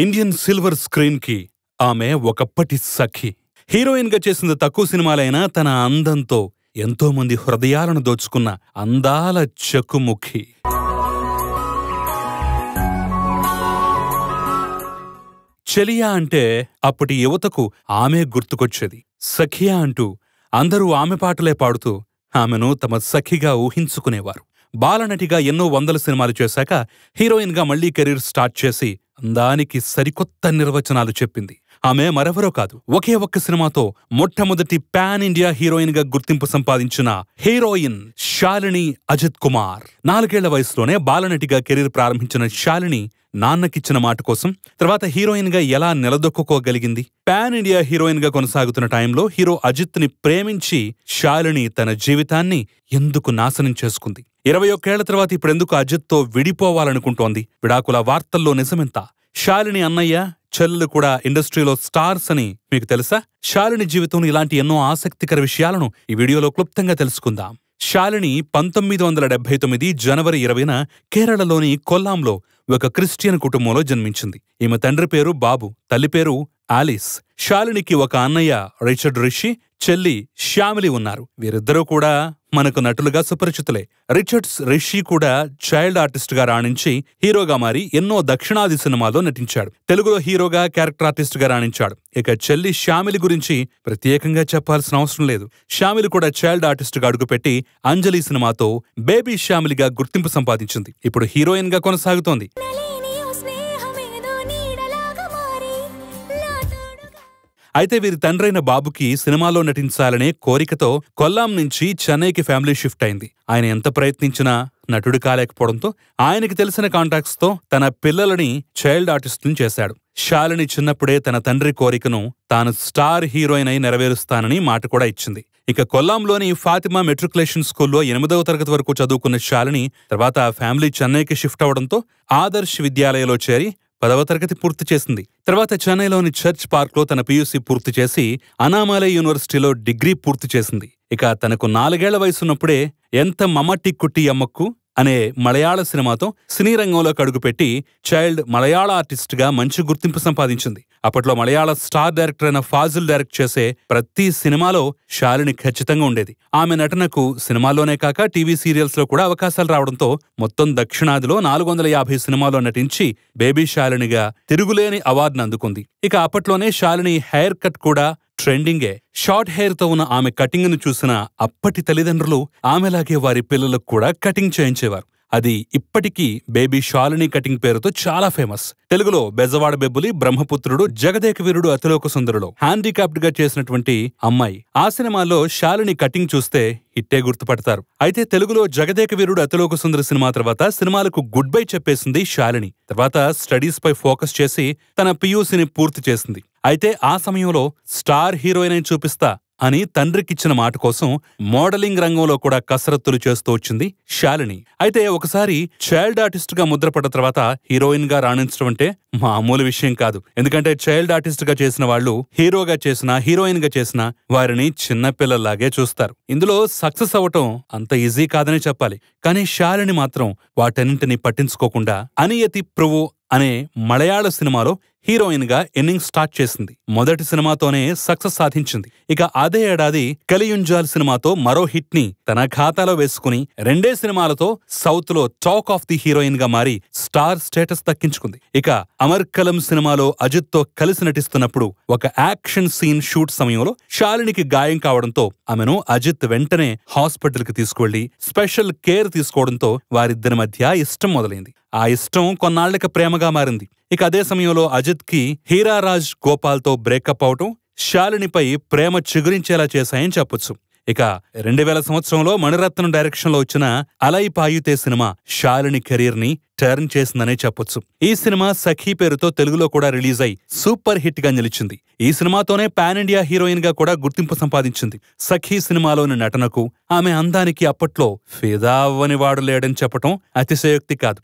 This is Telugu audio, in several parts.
ఇండియన్ సిల్వర్ స్క్రీన్కి ఆమె ఒకప్పటి సఖి హీరోయిన్గా చేసిన తక్కువ సినిమాలైనా తన అందంతో ఎంతోమంది హృదయాలను దోచుకున్న అందాల చెక్కుముఖి చెలియా అంటే అప్పటి యువతకు ఆమె గుర్తుకొచ్చేది సఖియా అంటూ అందరూ ఆమె పాటలే పాడుతూ ఆమెను తమ సఖిగా ఊహించుకునేవారు బాలనటిగా ఎన్నో వందల సినిమాలు చేశాక హీరోయిన్గా మళ్లీ కెరీర్ స్టార్ట్ చేసి దానికి సరికొత్త నిర్వచనాలు చెప్పింది ఆమె మరెవరో కాదు ఒకే ఒక్క సినిమాతో మొట్టమొదటి పాన్ ఇండియా హీరోయిన్ గా గుర్తింపు సంపాదించిన హీరోయిన్ శాలిని అజిత్ కుమార్ నాలుగేళ్ల వయసులోనే బాలనటిగా కెరీర్ ప్రారంభించిన శాలిని నాన్నకిచ్చిన మాట కోసం తర్వాత హీరోయిన్ గా ఎలా నిలదొక్కుకోగలిగింది పాన్ ఇండియా హీరోయిన్ గా కొనసాగుతున్న టైంలో హీరో అజిత్ ని ప్రేమించి శాలిని తన జీవితాన్ని ఎందుకు నాశనం చేసుకుంది ఇరవై ఒక్కేళ్ల తర్వాత ఇప్పుడెందుకు అజిత్తో విడిపోవాలనుకుంటోంది విడాకుల వార్తల్లో నిజమెంతా శాలిని అన్నయ్య చెల్లెలు కూడా ఇండస్ట్రీలో స్టార్స్ అని మీకు తెలుసా శాలిని జీవితం ఇలాంటి ఎన్నో ఆసక్తికర విషయాలను ఈ వీడియోలో క్లుప్తంగా తెలుసుకుందాం శాలిని పంతొమ్మిది వందల డెబ్బై తొమ్మిది జనవరి ఇరవైన కేరళలోని కొల్లాంలో ఒక క్రిస్టియన్ కుటుంబంలో జన్మించింది ఈమె తండ్రి పేరు బాబు తల్లి పేరు ఆలిస్ శాలినికి ఒక అన్నయ్య రిచర్డ్ రిషి చెల్లి శ్యామిలి ఉన్నారు వీరిద్దరూ కూడా మనకు నటులుగా సుపరిచితులే రిచర్డ్స్ రిషి కూడా చైల్డ్ ఆర్టిస్ట్ గా రాణించి హీరోగా మారి ఎన్నో దక్షిణాది సినిమాలో నటించాడు తెలుగులో హీరోగా క్యారెక్టర్ గా రాణించాడు ఇక చెల్లి శ్యామిలి గురించి ప్రత్యేకంగా చెప్పాల్సిన అవసరం లేదు శ్యామిలి కూడా చైల్డ్ గా అడుగుపెట్టి అంజలి సినిమాతో బేబీ శ్యామిలిగా గుర్తింపు సంపాదించింది ఇప్పుడు హీరోయిన్ గా కొనసాగుతోంది అయితే వీరి తండ్రైన బాబుకి సినిమాలో నటించాలనే కోరికతో కొల్లాం నుంచి చెన్నైకి ఫ్యామిలీ షిఫ్ట్ అయింది ఆయన ఎంత ప్రయత్నించినా నటుడు కాలేకపోవడంతో ఆయనకి తెలిసిన కాంటాక్ట్స్తో తన పిల్లలని చైల్డ్ ఆర్టిస్టుని చేశాడు శాలిని చిన్నప్పుడే తన తండ్రి కోరికను తాను స్టార్ హీరోయిన్ అయి నెరవేరుస్తానని మాట కూడా ఇచ్చింది ఇక కొల్లాంలోని ఫాతిమా మెట్రికులేషన్ స్కూల్లో ఎనిమిదవ తరగతి వరకు చదువుకున్న శాలిని తర్వాత ఫ్యామిలీ చెన్నైకి షిఫ్ట్ అవడంతో ఆదర్శ్ విద్యాలయంలో చేరి పదవ తరగతి పూర్తి చేసింది తర్వాత చెన్నైలోని చర్చ్ పార్క్లో తన పియూసీ పూర్తి చేసి అనామాలయ యూనివర్సిటీలో డిగ్రీ పూర్తి చేసింది ఇక తనకు నాలుగేళ్ల వయసున్నప్పుడే ఎంత మమటి కుట్టి అమ్మక్కు అనే మలయాళ సినిమాతో సినీ రంగంలోకి అడుగుపెట్టి చైల్డ్ మలయాళ ఆర్టిస్ట్గా మంచి గుర్తింపు సంపాదించింది అప్పట్లో మలయాళ స్టార్ డైరెక్టర్ అయిన ఫాజిల్ డైరెక్ట్ చేసే ప్రతి సినిమాలో శాలిని ఖచ్చితంగా ఉండేది ఆమె నటనకు సినిమాల్లోనే కాక టీవీ సీరియల్స్లో కూడా అవకాశాలు రావడంతో మొత్తం దక్షిణాదిలో నాలుగు వందల యాభై సినిమాల్లో నటించి బేబీ శాలినిగా తిరుగులేని అవార్డును అందుకుంది ఇక అప్పట్లోనే శాలిని హెయిర్ కట్ కూడా ట్రెండింగే షార్ట్ హెయిర్ తో ఉన్న ఆమె ను చూసిన అప్పటి తల్లిదండ్రులు ఆమెలాగే వారి పిల్లలకు కూడా కటింగ్ చేయించేవారు అది ఇప్పటికీ బేబీ షాలిని కటింగ్ పేరుతో చాలా ఫేమస్ తెలుగులో బెజవాడ బెబ్బులి బ్రహ్మపుత్రుడు జగదేక వీరుడు అతిలోక సుందరుడు హ్యాండిక్యాప్డ్ గా చేసినటువంటి అమ్మాయి ఆ సినిమాలో షాలిని కటింగ్ చూస్తే ఇట్టే గుర్తుపడతారు అయితే తెలుగులో జగదేక వీరుడు అతిలోక సుందర సినిమా తర్వాత సినిమాలకు గుడ్ బై చెప్పేసింది షాలిని తర్వాత స్టడీస్ పై ఫోకస్ చేసి తన పియూసీని పూర్తి చేసింది అయితే ఆ సమయంలో స్టార్ హీరోయిన్ అని చూపిస్తా అని తండ్రికిచ్చిన మాట కోసం మోడలింగ్ రంగంలో కూడా కసరత్తులు చేస్తూ వచ్చింది శాలిని అయితే ఒకసారి చైల్డ్ ఆర్టిస్ట్ గా ముద్రపడ్డ తర్వాత హీరోయిన్ గా రాణించడం అంటే మామూలు విషయం కాదు ఎందుకంటే చైల్డ్ ఆర్టిస్ట్ గా చేసిన వాళ్ళు హీరోగా చేసిన హీరోయిన్ గా చేసిన వారిని చిన్నపిల్లల్లాగే చూస్తారు ఇందులో సక్సెస్ అవ్వటం అంత ఈజీ కాదనే చెప్పాలి కానీ శాలిని మాత్రం వాటన్నింటినీ పట్టించుకోకుండా అనియతి ప్రువు అనే మలయాళ సినిమాలో హీరోయిన్ గా ఇన్నింగ్స్ స్టార్ట్ చేసింది మొదటి సినిమాతోనే సక్సెస్ సాధించింది ఇక అదే ఏడాది కలియుంజాల్ సినిమాతో మరో హిట్ ని తన ఖాతాలో వేసుకుని రెండే సినిమాలతో సౌత్ లో టాక్ ఆఫ్ ది హీరోయిన్ గా మారి స్టార్ స్టేటస్ దక్కించుకుంది ఇక అమర్కలం సినిమాలో అజిత్ తో కలిసి నటిస్తున్నప్పుడు ఒక యాక్షన్ సీన్ షూట్ సమయంలో శాలినికి గాయం కావడంతో ఆమెను అజిత్ వెంటనే హాస్పిటల్ కి తీసుకువెళ్లి స్పెషల్ కేర్ తీసుకోవడంతో వారిద్దరి మధ్య ఇష్టం మొదలైంది ఆ ఇష్టం కొన్నాళ్లకి ప్రేమగా మారింది ఇక అదే సమయంలో అజిత్కి హీరారాజ్ గోపాల్తో బ్రేకప్ అవటం శాలినిపై ప్రేమ చిగురించేలా చేశాయని చెప్పొచ్చు ఇక రెండు వేల సంవత్సరంలో మణిరత్నం డైరెక్షన్లో వచ్చిన అలై పాయుతే సినిమా శాలిని కెరీర్ని టర్న్ చేసిందనే చెప్పొచ్చు ఈ సినిమా సఖీ పేరుతో తెలుగులో కూడా రిలీజ్ అయి సూపర్ హిట్ గా నిలిచింది ఈ సినిమాతోనే పాన్ ఇండియా హీరోయిన్ గా కూడా గుర్తింపు సంపాదించింది సఖీ సినిమాలోని నటనకు ఆమె అందానికి అప్పట్లో ఫిదా అవ్వని వాడు లేడని చెప్పటం అతిశయోక్తి కాదు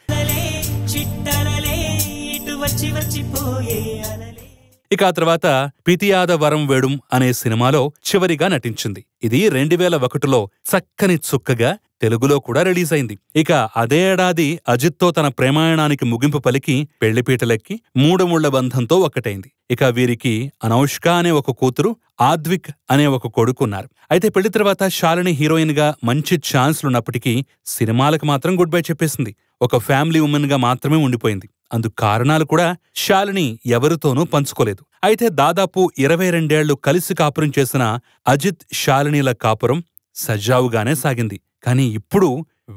ఇక ఆ తర్వాత పితియాదవరం వేడుం అనే సినిమాలో చివరిగా నటించింది ఇది రెండు వేల ఒకటిలో చక్కని చుక్కగా తెలుగులో కూడా రిలీజ్ అయింది ఇక అదే ఏడాది అజిత్తో తన ప్రేమాయణానికి ముగింపు పలికి పెళ్లిపీటలెక్కి మూడుముళ్ల బంధంతో ఒక్కటైంది ఇక వీరికి అనౌష్క అనే ఒక కూతురు ఆద్విక్ అనే ఒక కొడుకున్నారు అయితే పెళ్లి తర్వాత శాలిని గా మంచి ఛాన్స్లున్నప్పటికీ సినిమాలకు మాత్రం గుడ్ బై చెప్పేసింది ఒక ఫ్యామిలీ ఉమెన్ గా మాత్రమే ఉండిపోయింది అందుకు కారణాలు కూడా శాలిని ఎవరితోనూ పంచుకోలేదు అయితే దాదాపు ఇరవై రెండేళ్లు కలిసి కాపురం చేసిన అజిత్ శాలినీల కాపురం సజావుగానే సాగింది కానీ ఇప్పుడు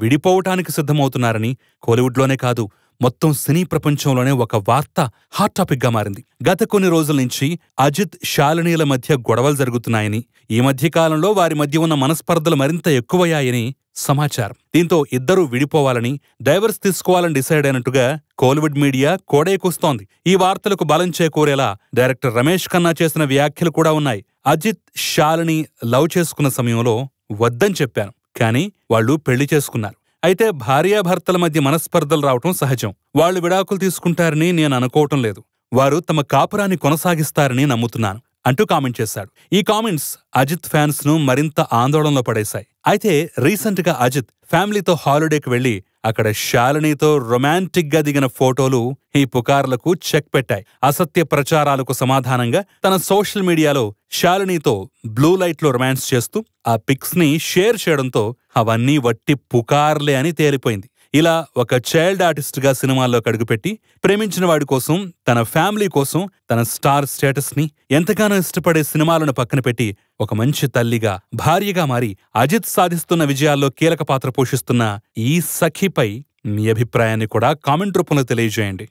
విడిపోవటానికి సిద్ధమవుతున్నారని కోలీవుడ్లోనే కాదు మొత్తం సినీ ప్రపంచంలోనే ఒక వార్త హాట్ టాపిక్గా మారింది గత కొన్ని రోజుల నుంచి అజిత్ శాలినీల మధ్య గొడవలు జరుగుతున్నాయని ఈ మధ్యకాలంలో వారి మధ్య ఉన్న మనస్పర్ధలు మరింత ఎక్కువయ్యాయని సమాచారం దీంతో ఇద్దరూ విడిపోవాలని డైవర్స్ తీసుకోవాలని డిసైడ్ అయినట్టుగా కోలివుడ్ మీడియా కోడేకొస్తోంది ఈ వార్తలకు బలం చేకూరేలా డైరెక్టర్ రమేష్ ఖన్నా చేసిన వ్యాఖ్యలు కూడా ఉన్నాయి అజిత్ షాలిని లవ్ చేసుకున్న సమయంలో వద్దని చెప్పాను కానీ వాళ్ళు పెళ్లి చేసుకున్నారు అయితే భార్యాభర్తల మధ్య మనస్పర్ధలు రావటం సహజం వాళ్లు విడాకులు తీసుకుంటారని నేను అనుకోవటం లేదు వారు తమ కాపురాన్ని కొనసాగిస్తారని నమ్ముతున్నాను అంటూ కామెంట్ చేశాడు ఈ కామెంట్స్ అజిత్ ఫ్యాన్స్ ను మరింత ఆందోళనలో పడేశాయి అయితే రీసెంట్ గా అజిత్ ఫ్యామిలీతో హాలిడేకి వెళ్లి అక్కడ శాలినితో రొమాంటిక్ గా దిగిన ఫోటోలు ఈ పుకార్లకు చెక్ పెట్టాయి అసత్య ప్రచారాలకు సమాధానంగా తన సోషల్ మీడియాలో శాలినితో బ్లూ లైట్ లో రొమాన్స్ చేస్తూ ఆ పిక్స్ ని షేర్ చేయడంతో అవన్నీ వట్టి పుకార్లే అని తేలిపోయింది ఇలా ఒక చైల్డ్ ఆర్టిస్ట్గా సినిమాల్లోకి అడుగుపెట్టి ప్రేమించిన వాడి కోసం తన ఫ్యామిలీ కోసం తన స్టార్ స్టేటస్ని ఎంతగానో ఇష్టపడే సినిమాలను పక్కన పెట్టి ఒక మంచి తల్లిగా భార్యగా మారి అజిత్ సాధిస్తున్న విజయాల్లో కీలక పాత్ర పోషిస్తున్న ఈ సఖిపై మీ అభిప్రాయాన్ని కూడా కామెంట్ రూపంలో తెలియజేయండి